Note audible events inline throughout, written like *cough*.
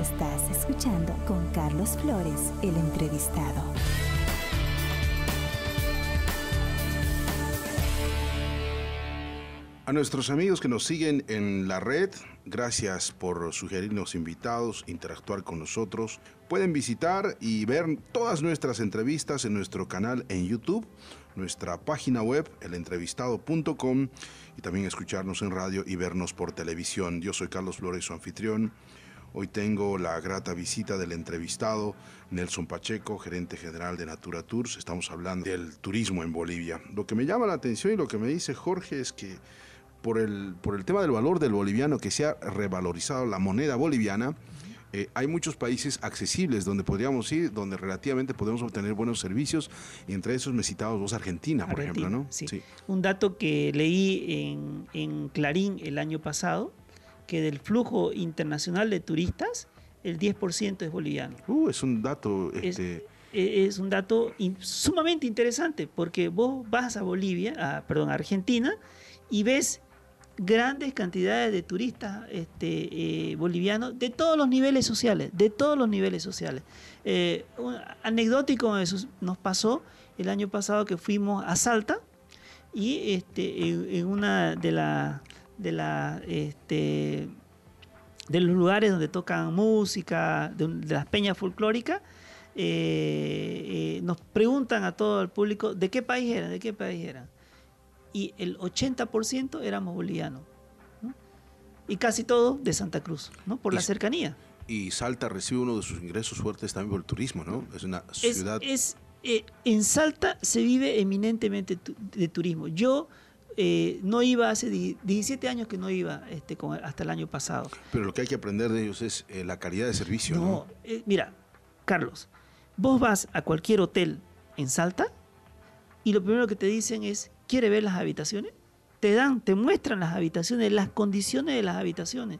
Estás escuchando con Carlos Flores, el entrevistado. A nuestros amigos que nos siguen en la red, gracias por sugerirnos invitados, interactuar con nosotros. Pueden visitar y ver todas nuestras entrevistas en nuestro canal en YouTube, nuestra página web, elentrevistado.com, y también escucharnos en radio y vernos por televisión. Yo soy Carlos Flores, su anfitrión. Hoy tengo la grata visita del entrevistado Nelson Pacheco, gerente general de Natura Tours. Estamos hablando del turismo en Bolivia. Lo que me llama la atención y lo que me dice Jorge es que por el, por el tema del valor del boliviano, que se ha revalorizado la moneda boliviana, eh, hay muchos países accesibles donde podríamos ir, donde relativamente podemos obtener buenos servicios, y entre esos me citabas vos Argentina, por ejemplo, ¿no? Un dato que leí en, en Clarín el año pasado, que del flujo internacional de turistas, el 10% es boliviano. Uh, es un dato... Es, este, e, un dato sumamente interesante porque vos vas a Bolivia, perdón, a Argentina y ves grandes cantidades de turistas este, eh, bolivianos de todos los niveles sociales, de todos los niveles sociales. Eh, anecdótico eso nos pasó el año pasado que fuimos a Salta y este, en, en una de las este, de, los lugares donde tocan música, de, las peñas folclóricas, eh, eh, nos preguntan a todo el público de qué país eran, de qué país eran. Y el 80% éramos bolivianos. Y casi todos de Santa Cruz, ¿no? por la cercanía. Y Salta recibe uno de sus ingresos fuertes también por el turismo, ¿no? Es una ciudad... Es, eh, en Salta se vive eminentemente de turismo. Yo eh, no iba hace 17 años que no iba este, hasta el año pasado. Pero lo que hay que aprender de ellos es eh, la calidad de servicio. No, eh, mira, Carlos, vos vas a cualquier hotel en Salta y lo primero que te dicen es, ¿quiere ver las habitaciones? Te dan, te muestran las habitaciones, las condiciones de las habitaciones.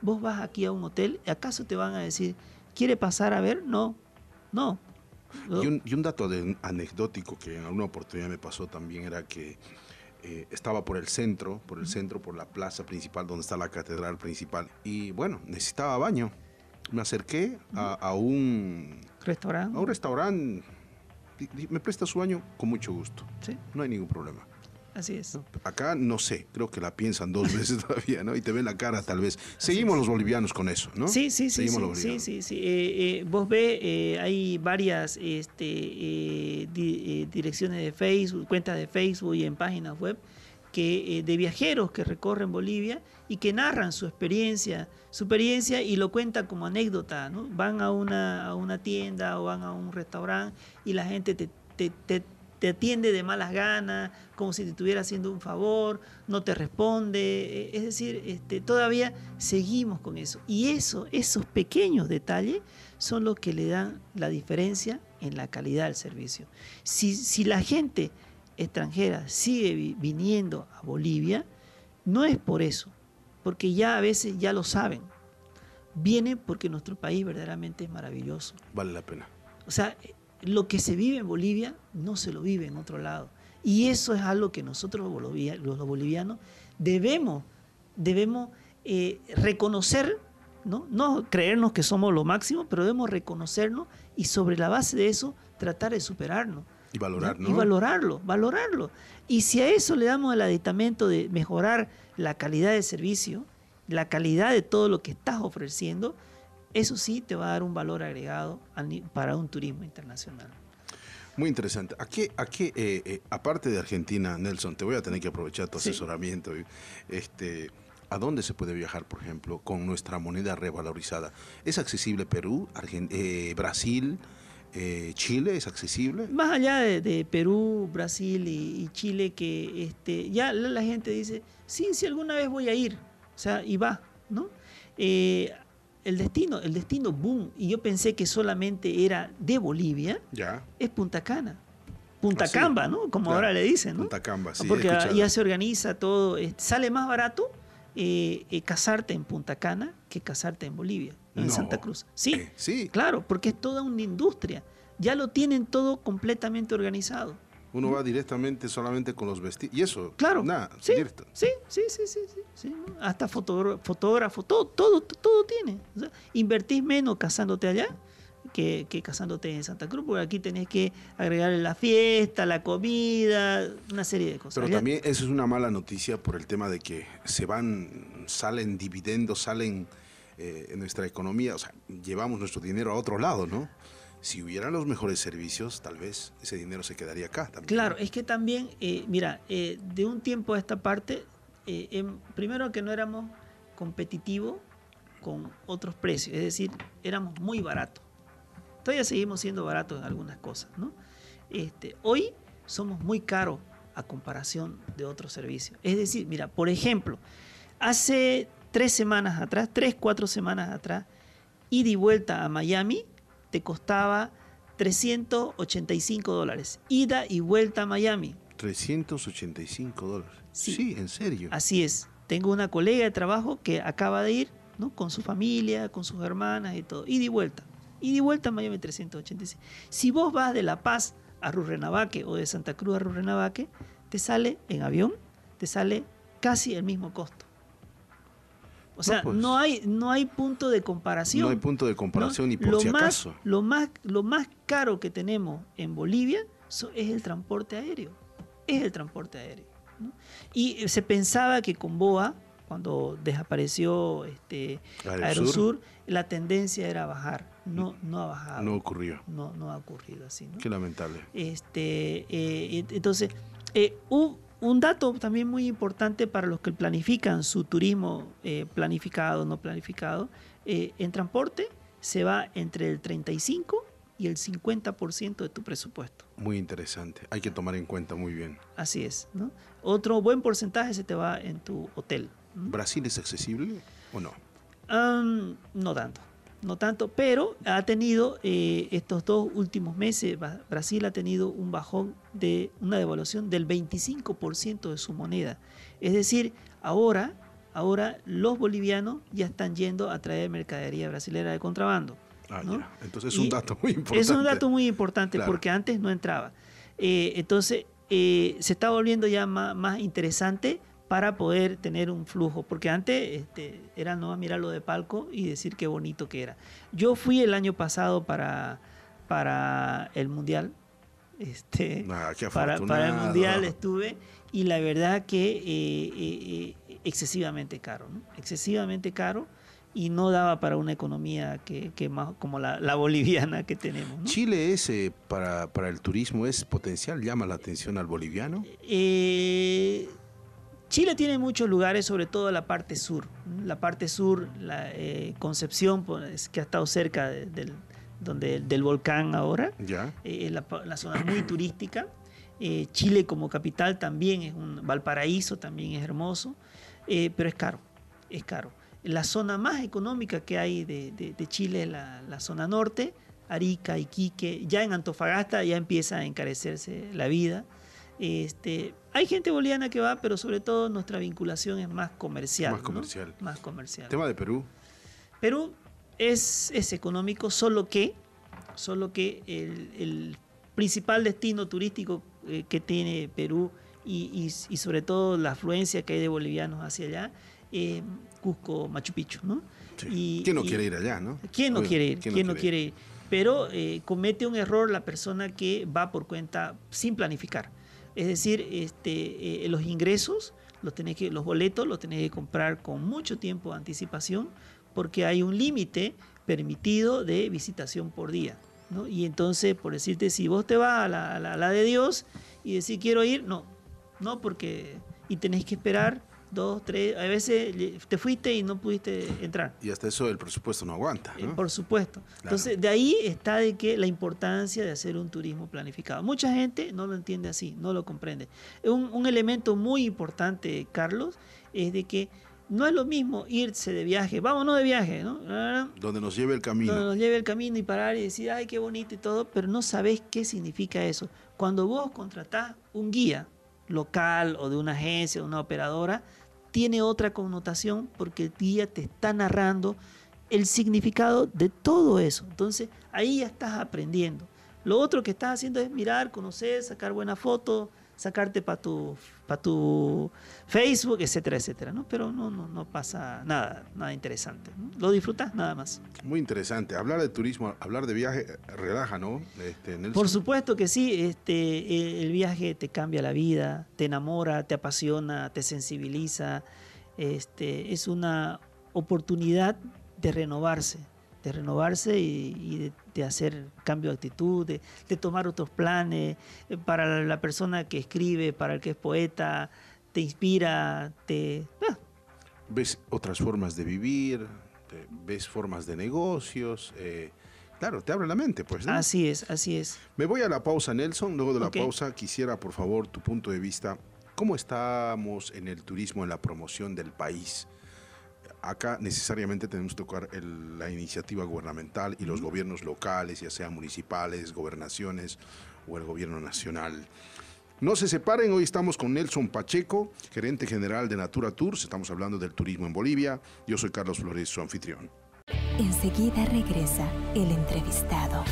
Vos vas aquí a un hotel, ¿acaso te van a decir, ¿quiere pasar a ver? No, no. Y, un, dato anecdótico que en alguna oportunidad me pasó también era que eh, estaba por el centro, por el centro, por la plaza principal donde está la catedral principal. Y bueno, necesitaba baño. Me acerqué a, un restaurante. un restaurante. ¿Me presta su baño? Con mucho gusto. Sí. No hay ningún problema. Así es. Acá no sé, creo que la piensan dos *laughs* veces todavía, ¿no? Y te ven la cara tal vez. Seguimos los bolivianos con eso, ¿no? Sí, sí, sí. sí, sí, eh, eh, vos ve, eh, hay varias este, direcciones de Facebook, cuentas de Facebook y en páginas web que, de viajeros que recorren Bolivia y que narran su experiencia, su experiencia y lo cuentan como anécdota, ¿no? Van a una, a una tienda o van a un restaurante y la gente te te atiende de malas ganas, como si te estuviera haciendo un favor, no te responde. Eh, es decir, este, todavía seguimos con eso. Y esos pequeños detalles son los que le dan la diferencia en la calidad del servicio. Si, la gente extranjera sigue viniendo a Bolivia, no es por eso, porque ya a veces ya lo saben. vienen porque nuestro país verdaderamente es maravilloso. Vale la pena. O sea, lo que se vive en Bolivia no se lo vive en otro lado. Y eso es algo que nosotros los bolivianos debemos, eh, reconocer, ¿no? creernos que somos lo máximo, pero debemos reconocernos y sobre la base de eso tratar de superarnos. Y valorarlo. Y valorarlo, valorarlo. Y si a eso le damos el aditamento de mejorar la calidad de servicio, la calidad de todo lo que estás ofreciendo, eso sí te va a dar un valor agregado para un turismo internacional. Muy interesante. Eh, eh, aparte de Argentina, Nelson, te voy a tener que aprovechar tu asesoramiento? Este, ¿A dónde se puede viajar, por ejemplo, con nuestra moneda revalorizada? ¿Es accesible Perú, eh, Brasil, Chile? ¿Es accesible? Más allá de, Perú, Brasil y, Chile, que este, ya la, la, gente dice, sí, sí, alguna vez voy a ir. O sea, y va, ¿no? el destino, el destino boom, y yo pensé que solamente era de Bolivia, ya. es Punta Cana. Punta ah, Camba, ¿no? Como ahora le dicen, ¿no? Punta Camba, sí. Porque ya se organiza todo. Eh, sale más barato eh, eh, casarte en Punta Cana que casarte en Bolivia, en Santa Cruz. Sí, sí. Claro, porque es toda una industria. Ya lo tienen todo completamente organizado. Uno va directamente solamente con los vestidos. Y eso, claro, nada, cierto Sí, sí, sí, sí, sí, Hasta fotógrafo, todo, todo, todo tiene. invertís menos casándote allá que, casándote en Santa Cruz, porque aquí tenés que agregarle la fiesta, la comida, una serie de cosas. Pero también eso es una mala noticia por el tema de que se van, salen dividendos, salen eh, en nuestra economía, o sea, llevamos nuestro dinero a otro lado, ¿no? Si hubieran los mejores servicios, tal vez ese dinero se quedaría acá. Claro, es que también, eh, mira, eh, de un tiempo a esta parte, eh, em, primero que no éramos competitivos con otros precios, es decir, éramos muy baratos. Todavía seguimos siendo baratos en algunas cosas, ¿no? Este, hoy somos muy caros a comparación de otros servicios. Es decir, mira, por ejemplo, hace tres semanas atrás, tres, cuatro semanas atrás, ida y vuelta a Miami, te costaba 385 dólares. Ida y vuelta a Miami. 385 dólares. Sí. en serio. Así es. Tengo una colega de trabajo que acaba de ir, ¿no? Con su familia, con sus hermanas y todo. Ida y vuelta. Ida y vuelta a Miami 385. Si vos vas de La Paz a Rurrenabaque o de Santa Cruz a Rurrenabaque, te sale en avión, te sale casi el mismo costo. O sea, pues. no, hay, no hay punto de comparación. No hay punto de comparación ni por si acaso. Lo más, caro que tenemos en Bolivia es el transporte aéreo. Es el transporte aéreo. Y eh, se pensaba que con BOA, cuando desapareció este, Aerosur, la tendencia era bajar. No, no ha bajado. No ocurrió. No, no ha ocurrido así. Qué lamentable. Este, eh, entonces, eh, hubo un dato también muy importante para los que planifican su turismo eh, planificado o no planificado, eh, en transporte se va entre el 35 y el 50% de tu presupuesto. Muy interesante, hay que tomar en cuenta muy bien. Así es, ¿no? Otro buen porcentaje se te va en tu hotel. ¿Brasil es accesible o no? no tanto no tanto, pero ha tenido eh, estos dos últimos meses, Brasil ha tenido un bajón de una devaluación del 25% de su moneda. Es decir, ahora, ahora los bolivianos ya están yendo a traer mercadería brasilera de contrabando. Ah, Entonces es un dato muy importante. Es un dato muy importante porque antes no entraba. Eh, entonces eh, se está volviendo ya más interesante para poder tener un flujo, porque antes este, era no mirar lo de palco y decir qué bonito que era. Yo fui el año pasado para, para el Mundial, este, ah, para, el Mundial estuve y la verdad que eh, eh, eh, excesivamente caro, excesivamente caro y no daba para una economía que, más como la, boliviana que tenemos. Chile es para, para, el turismo es potencial, llama la atención al boliviano. Eh, Chile tiene muchos lugares, sobre todo la parte sur. La parte sur, la, eh, Concepción, pues, que ha estado cerca del, donde, del volcán ahora, ya eh, la, zona muy turística. Eh, Chile como capital también es un Valparaíso, también es hermoso, pero es caro, es caro. La zona más económica que hay de, Chile es la, la zona norte, Arica, Iquique, ya en Antofagasta ya empieza a encarecerse la vida. Este, hay gente boliviana que va, pero sobre todo nuestra vinculación es más comercial. Más comercial. Más comercial. Tema de Perú. Perú es, económico, solo que, solo que el, principal destino turístico eh, que tiene Perú y, sobre todo la afluencia que hay de bolivianos hacia allá, eh, Cusco, Machu Picchu, ¿Quién no quiere ir allá, no? ¿Quién no quiere ir? ¿Quién, no quiere Pero eh, comete un error la persona que va por cuenta sin planificar. Es decir, este, eh, los ingresos, los, tenés que, los boletos los tenés que comprar con mucho tiempo de anticipación porque hay un límite permitido de visitación por día. Y entonces, por decirte, si vos te vas a la, de Dios y decís quiero ir, no, no porque... Y tenés que esperar dos, tres, a veces te fuiste y no pudiste entrar. Y hasta eso el presupuesto no aguanta. Eh, por supuesto. Entonces, de ahí está de que la importancia de hacer un turismo planificado. Mucha gente no lo entiende así, no lo comprende. Un, elemento muy importante, Carlos, es de que no es lo mismo irse de viaje, vámonos de viaje, ¿no? Ah, donde nos lleve el camino. Donde nos lleve el camino y parar y decir, ay, qué bonito y todo, pero no sabés qué significa eso. Cuando vos contratás un guía local o de una agencia, de una operadora, tiene otra connotación porque el guía te está narrando el significado de todo eso. Entonces ahí ya estás aprendiendo. Lo otro que estás haciendo es mirar, conocer, sacar buenas fotos, sacarte para tu, pa tu Facebook, etcétera, etcétera, ¿no? Pero no, no, no pasa nada, nada interesante. Lo disfrutas nada más. Muy interesante. Hablar de turismo, hablar de viaje, relaja, ¿no? Este, Por supuesto que sí. Este, e-, el viaje te cambia la vida, te enamora, te apasiona, te sensibiliza. Este, es una oportunidad de renovarse, de renovarse y, de, hacer cambio de actitud, de, tomar otros planes. Eh, para la persona que escribe, para el que es poeta, te inspira, te... Ah. Ves otras formas de vivir, ves formas de negocios. Eh, claro, te abre la mente, pues. Así es, así es. Me voy a la pausa, Nelson. Luego de la pausa, quisiera, por favor, tu punto de vista. ¿Cómo estamos en el turismo, en la promoción del país? Acá necesariamente tenemos que tocar la iniciativa gubernamental y los gobiernos locales, ya sean municipales, gobernaciones o el gobierno nacional. No se separen, hoy estamos con Nelson Pacheco, gerente general de Natura Tours, estamos hablando del turismo en Bolivia. Yo soy Carlos Flores, su anfitrión. Enseguida regresa el entrevistado.